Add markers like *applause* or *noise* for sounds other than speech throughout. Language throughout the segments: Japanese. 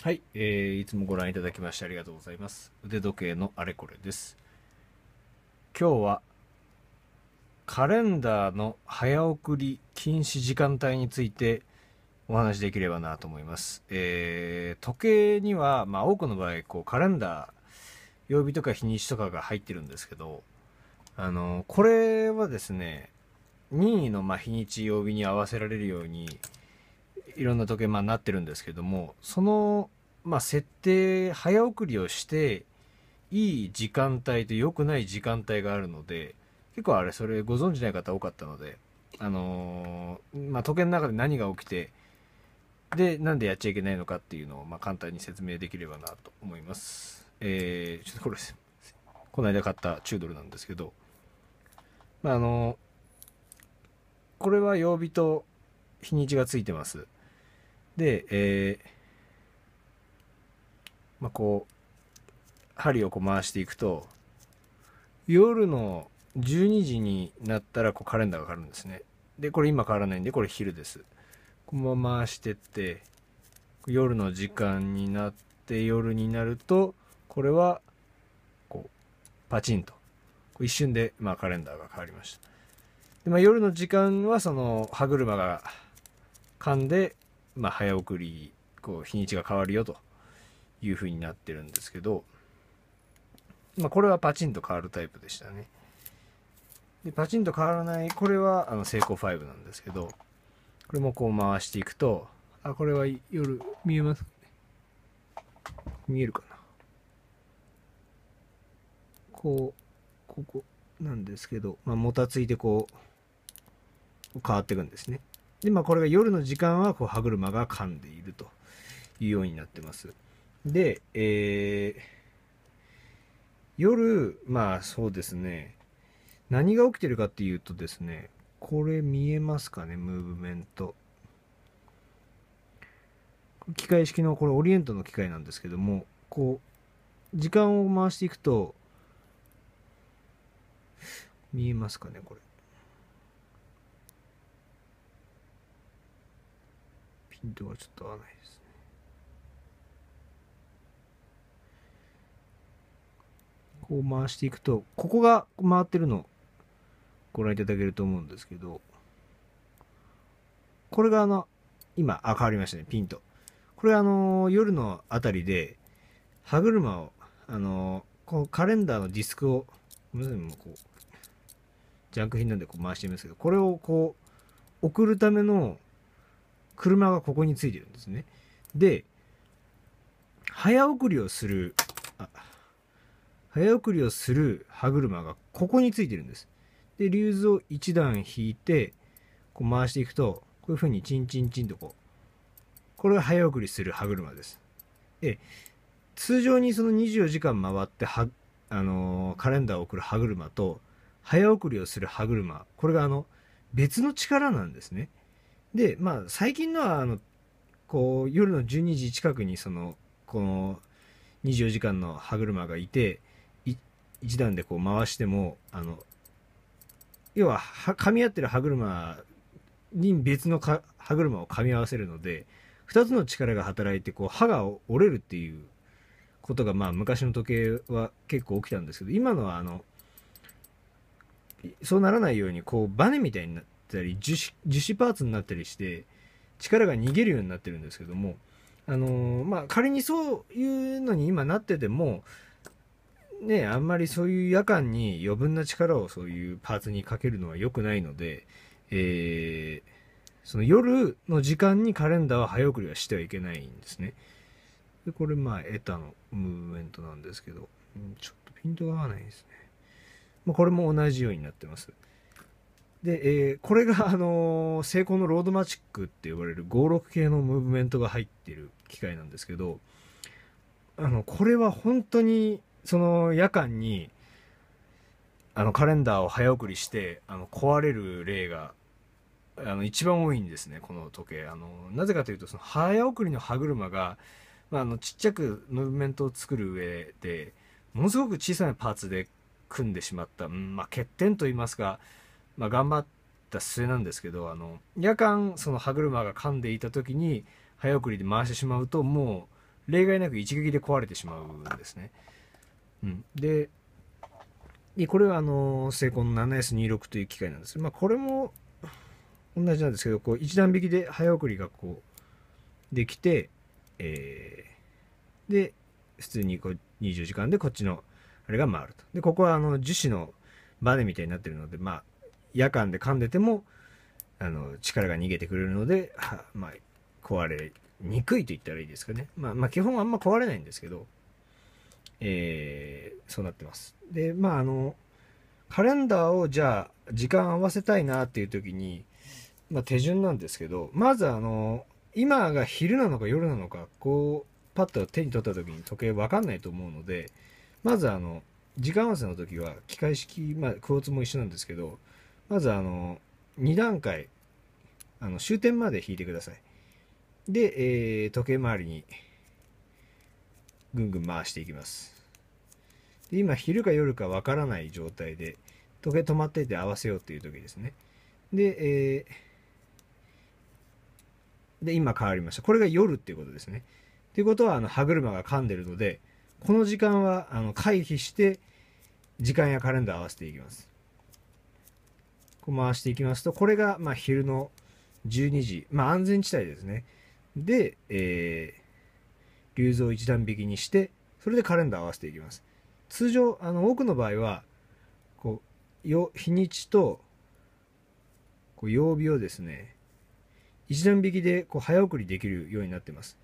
はい、えー、いつもご覧いただきましてありがとうございます。腕時計のあれこれです。今日はカレンダーの早送り禁止時間帯についてお話できればなと思います。えー、時計には、まあ、多くの場合こうカレンダー曜日とか日にちとかが入ってるんですけど、あのこれはですね任意のま日にち曜日に合わせられるようにいろんな時計、まあ、なってるんですけどもその、まあ、設定早送りをしていい時間帯と良くない時間帯があるので結構あれそれご存知ない方多かったので、あのー、まあ、時計の中で何が起きてでなんでやっちゃいけないのかっていうのを、まあ、簡単に説明できればなと思います。えー、ちょっとこれこの間買ったチュードルなんですけど、まあ、あのー、これは曜日と日にちがついてます。で、えー、まあ、こう針をこう回していくと夜の12時になったらこうカレンダーが変わるんですねでこれ今変わらないんでこれ昼ですこのまま回してって夜の時間になって夜になるとこれはこうパチンと一瞬でまあカレンダーが変わりましたで、まあ、夜の時間はその歯車が噛んでまあ、早送りこう日にちが変わるよというふうになってるんですけど、まあ、これはパチンと変わるタイプでしたねでパチンと変わらないこれはあのセイコー5なんですけどこれもこう回していくとあこれは夜見えます見えるかなこうここなんですけど、まあ、もたついてこう変わっていくんですねで、まあ、これが夜の時間はこう歯車が噛んでいるというようになってます。で、えー、夜、まあそうですね、何が起きてるかっていうとですね、これ見えますかね、ムーブメント。機械式の、これオリエントの機械なんですけども、こう、時間を回していくと、見えますかね、これ。ではちょっと合わないですねこう回していくとここが回ってるのご覧いただけると思うんですけどこれがあの今あ変わりましたねピンとこれあの夜のあたりで歯車をあのこのカレンダーのディスクをむずいもうこうジャンク品なんでこう回してみますけどこれをこう送るための車がここについてるんですね。で、早送りをする、早送りをする歯車がここについてるんです。で、リューズを1段引いて、こう回していくと、こういう風にチンチンチンとこう、これが早送りする歯車です。で、通常にその24時間回っては、あのー、カレンダーを送る歯車と、早送りをする歯車、これがあの、別の力なんですね。で、まあ、最近のは、あの、こう、夜の12時近くに、その、この、24時間の歯車がいて、一段でこう回しても、あの、要はは、噛み合ってる歯車に別の歯車を噛み合わせるので、2つの力が働いて、こう、歯が折れるっていうことが、まあ、昔の時計は結構起きたんですけど、今のは、あの、そうならないように、こう、バネみたいになって、ったり樹脂パーツになったりして力が逃げるようになってるんですけども、あのー、まあ、仮にそういうのに今なってても、ね、あんまりそういう夜間に余分な力をそういうパーツにかけるのは良くないので、えー、その夜の時間にカレンダーは早送りはしてはいけないんですね。でこれ、まあ、エタのムーブメントなんですけど、ちょっとピントが合わないですね。まあ、これも同じようになってます。で、えー、これが、あのー、成功のロードマチックって呼ばれる56系のムーブメントが入ってる機械なんですけど、あの、これは本当に、その、夜間に、あの、カレンダーを早送りして、あの、壊れる例が、あの、一番多いんですね、この時計。あの、なぜかというと、その、早送りの歯車が、まあ、あの、ちっちゃくムーブメントを作る上で、ものすごく小さなパーツで組んでしまった、うん、まあ、欠点と言いますか、まあ、頑張った末なんですけどあの夜間その歯車が噛んでいた時に早送りで回してしまうともう例外なく一撃で壊れてしまうんですね。うん、でこれはあのセイコンの 7S26 という機械なんですまあ、これも同じなんですけどこう一段引きで早送りがこうできて、えー、で普通にこう20時間でこっちのあれが回るとでここはあの樹脂のバネみたいになってるのでまあ夜間で噛んでてもあの力が逃げてくれるので、まあ、壊れにくいと言ったらいいですかね、まあ、まあ基本あんま壊れないんですけど、えー、そうなってますでまああのカレンダーをじゃあ時間合わせたいなっていう時に、まあ、手順なんですけどまずあの今が昼なのか夜なのかこうパッと手に取った時に時計分かんないと思うのでまずあの時間合わせの時は機械式、まあ、クォーツも一緒なんですけどまずあの2段階あの終点まで引いてくださいで、えー、時計回りにぐんぐん回していきますで今昼か夜かわからない状態で時計止まってて合わせようっていう時ですねで、えー、で今変わりましたこれが夜っていうことですねということはあの歯車が噛んでるのでこの時間はあの回避して時間やカレンダー合わせていきますこ回していきますと、これがま昼の12時、まあ、安全地帯ですね。で、えー、竜像一段引きにして、それでカレンダー合わせていきます。通常、あの、多くの場合は、こう、よ日にちと、こう、曜日をですね、一段引きでこう早送りできるようになってます。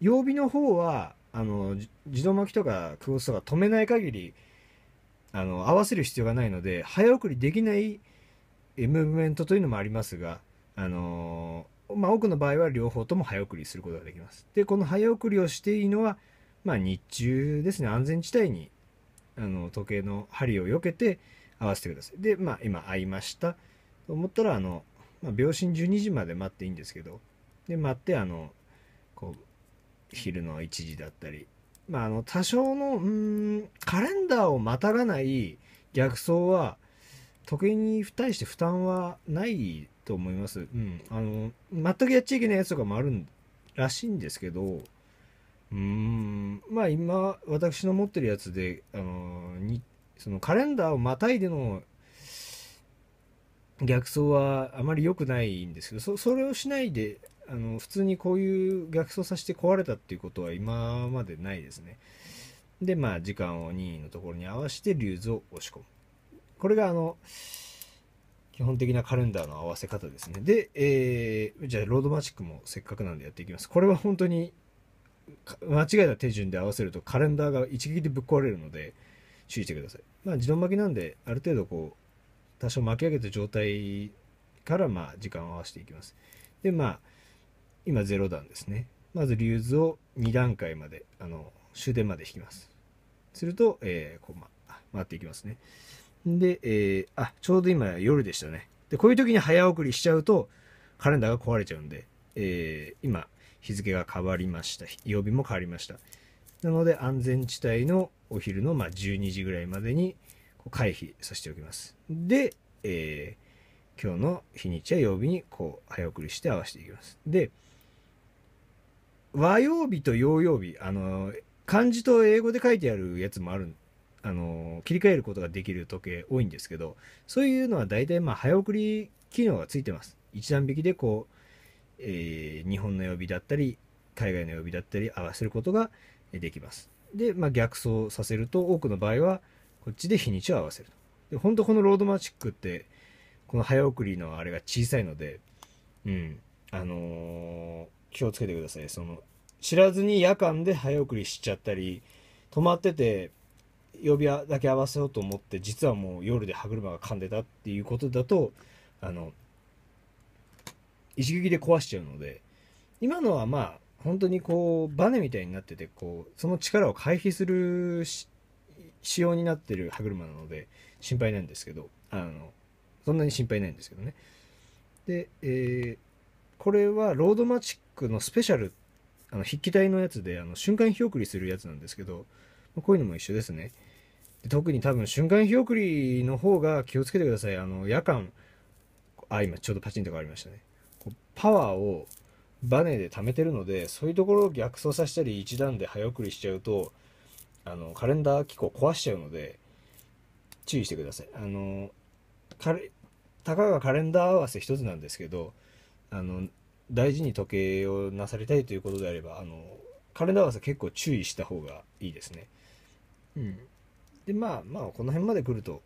曜日の方は、あの、自動巻きとかクロスとか止めない限り、あの合わせる必要がないので早送りできないムーブメントというのもありますが、あのまあ、多くの場合は両方とも早送りすることができます。でこの早送りをしていいのは、まあ、日中ですね安全地帯にあの時計の針を避けて合わせてください。で、まあ、今会いましたと思ったらあの、まあ、秒針12時まで待っていいんですけどで待ってあのこう昼の1時だったりまあ、あの多少のうんカレンダーをまたがない逆走は時計に対して負担はないと思います、うん、あの全くやっちゃいけないやつとかもあるらしいんですけどうんまあ今私の持ってるやつであのにそのカレンダーをまたいでの逆走はあまり良くないんですけどそそれをしないであの普通にこういう逆走させて壊れたっていうことは今までないですねでまあ時間を任意のところに合わせてリューズを押し込むこれがあの基本的なカレンダーの合わせ方ですねで、えー、じゃあロードマチックもせっかくなんでやっていきますこれは本当に間違えた手順で合わせるとカレンダーが一撃でぶっ壊れるので注意してくださいまあ自動巻きなんである程度こう多少巻き上げた状態からまあ時間を合わせていきます。でまあ今0段ですね。まずリューズを2段階まであの終電まで引きます。すると、えー、こう、ま、回っていきますね。で、えー、あ、ちょうど今夜でしたね。で、こういう時に早送りしちゃうと、カレンダーが壊れちゃうんで、えー、今、日付が変わりました。曜日も変わりました。なので、安全地帯のお昼の、まあ、12時ぐらいまでに、回避させておきます。で、えー、今日の日にちや曜日にこう早送りして合わせていきます。で、和曜日と洋曜日、あの、漢字と英語で書いてあるやつもある、あの、切り替えることができる時計多いんですけど、そういうのは大体まあ早送り機能がついてます。一段引きでこう、えー、日本の曜日だったり、海外の曜日だったり合わせることができます。で、まあ、逆走させると多くの場合は、こっちで日にちを合わせると。で、ほんとこのロードマチックって、この早送りのあれが小さいので、うん、あのー、気をつけてください。その、知らずに夜間で早送りしちゃったり、止まってて、呼びだけ合わせようと思って、実はもう夜で歯車が噛んでたっていうことだと、あの、一撃で壊しちゃうので、今のはまあ、本当にこう、バネみたいになってて、こう、その力を回避する仕様になってる歯車なので心配なんですけど、あの、そんなに心配ないんですけどね。で、えー、これはロードマチックのスペシャル、あの筆記体のやつであの瞬間火送りするやつなんですけど、こういうのも一緒ですね。で特に多分瞬間火送りの方が気をつけてください。あの夜間、あ、今ちょうどパチンと変わりましたね。こうパワーをバネで貯めてるので、そういうところを逆走させたり一段で早送りしちゃうと、あのカレンダー機構壊しちゃうので注意してくださいあのたかがカレンダー合わせ一つなんですけどあの大事に時計をなされたいということであればあのカレンダー合わせ結構注意した方がいいですねうんでまあまあこの辺まで来ると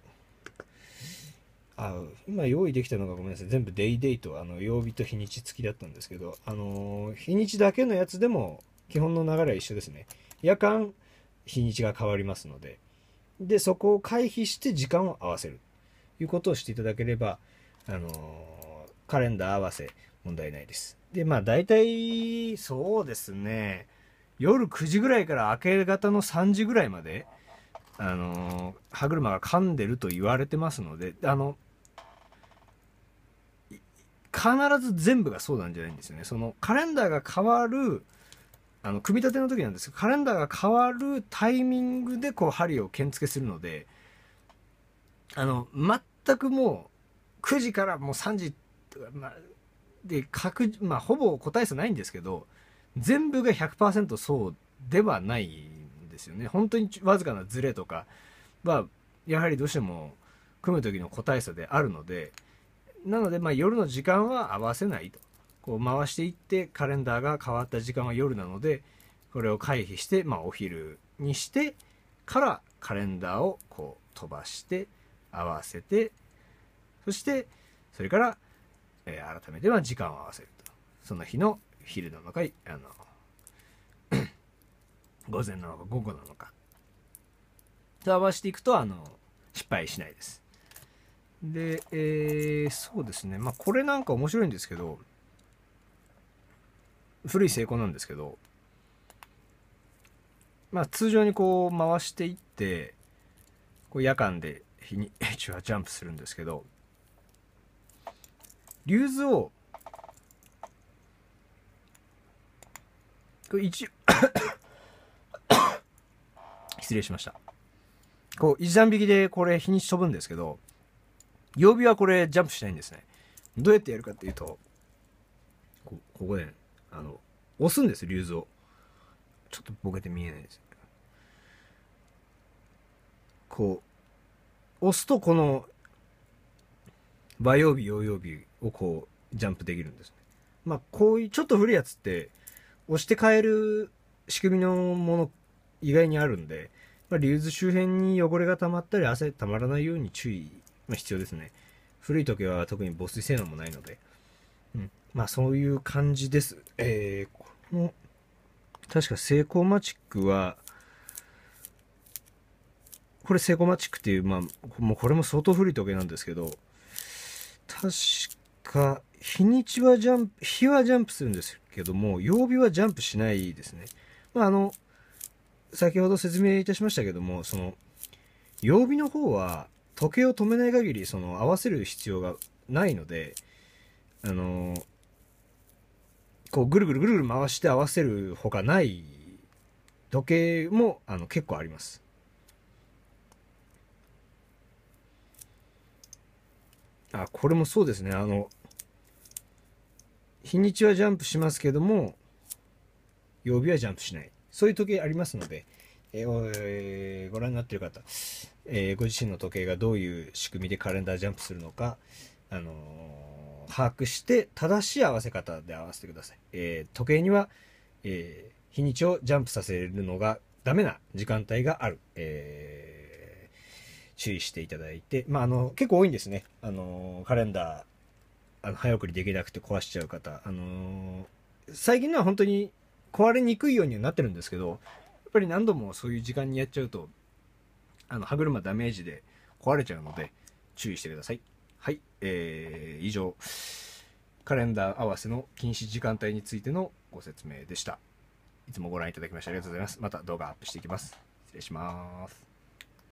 あ今用意できたのがごめんなさい全部デイデイとあの曜日と日にち付きだったんですけどあの日にちだけのやつでも基本の流れは一緒ですね夜間日にちが変わりますので、で、そこを回避して時間を合わせるということをしていただければ、あのー、カレンダー合わせ問題ないです。で、まあ大体、そうですね、夜9時ぐらいから明け方の3時ぐらいまで、あのー、歯車が噛んでると言われてますので、あの、必ず全部がそうなんじゃないんですよね。そのカレンダーが変わるあの、組み立ての時なんですけど、カレンダーが変わるタイミングでこう針を剣付けするので、あの、全くもう、9時からもう3時、まで、確、まあ、ほぼ個体差ないんですけど、全部が100%そうではないんですよね。本当にわずかなズレとかは、やはりどうしても組む時の個体差であるので、なので、まあ、夜の時間は合わせないと。こう回していってカレンダーが変わった時間は夜なのでこれを回避して、まあ、お昼にしてからカレンダーをこう飛ばして合わせてそしてそれから、えー、改めては時間を合わせるとその日の昼なのかあの *coughs* 午前なのか午後なのかと合わせていくとあの失敗しないですで、えー、そうですねまあこれなんか面白いんですけど古い成功なんですけど、まあ、通常にこう回していってこう夜間で日に *laughs* 一応ジャンプするんですけど竜頭を一 *coughs* 失礼しましたこう一段引きでこれ日にち飛ぶんですけど曜日はこれジャンプしないんですねどうやってやるかっていうとこここで、ね、あの、押すんです、リューズを。ちょっとボケて見えないです。こう、押すとこの、場曜日、曜曜日をこう、ジャンプできるんですね。まあ、こういう、ちょっと古いやつって、押して変える仕組みのもの、意外にあるんで、まあ、リューズ周辺に汚れが溜まったり、汗溜まらないように注意、まあ、必要ですね。古い時は特に防水性能もないので。うん。まあそういう感じです。えー、この、確かセイコーマチックは、これセイコーマチックっていう、まあ、もうこれも相当古い時計なんですけど、確か、日にちはジャンプ、日はジャンプするんですけども、曜日はジャンプしないですね。まああの、先ほど説明いたしましたけども、その、曜日の方は時計を止めない限り、その合わせる必要がないので、あのーこうぐるぐるぐるぐる回して合わせるほかない時計もあの結構あります。あ、これもそうですね。あの、日にちはジャンプしますけども、曜日はジャンプしない。そういう時計ありますので、えーえー、ご覧になっている方、えー、ご自身の時計がどういう仕組みでカレンダージャンプするのか、あのー把握して正しい合わせ方で合わせてください。えー、時計には、えー、日にちをジャンプさせるのがダメな時間帯がある。えー、注意していただいて、まあ、あの、結構多いんですね。あの、カレンダー、あの、早送りできなくて壊しちゃう方。あの最近のは本当に壊れにくいようにはなってるんですけど、やっぱり何度もそういう時間にやっちゃうと、あの、歯車ダメージで壊れちゃうので、注意してください。はい、えー、以上、カレンダー合わせの禁止時間帯についてのご説明でした。いつもご覧いただきましてありがとうございます。また動画アップしていきます。失礼します。